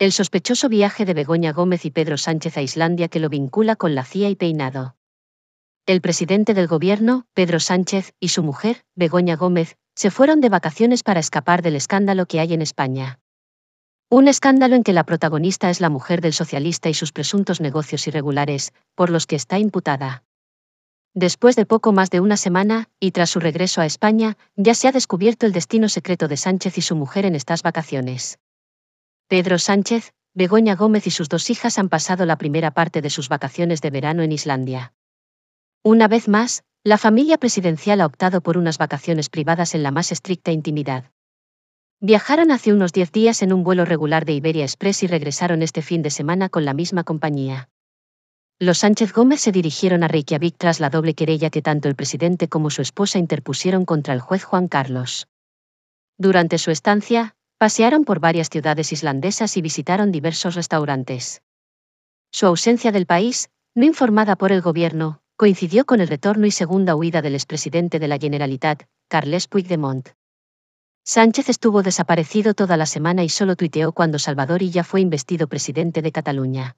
El sospechoso viaje de Begoña Gómez y Pedro Sánchez a Islandia que lo vincula con la CIA y Peinado. El presidente del gobierno, Pedro Sánchez, y su mujer, Begoña Gómez, se fueron de vacaciones para escapar del escándalo que hay en España. Un escándalo en que la protagonista es la mujer del socialista y sus presuntos negocios irregulares, por los que está imputada. Después de poco más de una semana, y tras su regreso a España, ya se ha descubierto el destino secreto de Sánchez y su mujer en estas vacaciones. Pedro Sánchez, Begoña Gómez y sus dos hijas han pasado la primera parte de sus vacaciones de verano en Islandia. Una vez más, la familia presidencial ha optado por unas vacaciones privadas en la más estricta intimidad. Viajaron hace unos 10 días en un vuelo regular de Iberia Express y regresaron este fin de semana con la misma compañía. Los Sánchez Gómez se dirigieron a Reykjavik tras la doble querella que tanto el presidente como su esposa interpusieron contra el juez Juan Carlos. Durante su estancia, Pasearon por varias ciudades islandesas y visitaron diversos restaurantes. Su ausencia del país, no informada por el gobierno, coincidió con el retorno y segunda huida del expresidente de la Generalitat, Carles Puigdemont. Sánchez estuvo desaparecido toda la semana y solo tuiteó cuando Salvador ya fue investido presidente de Cataluña.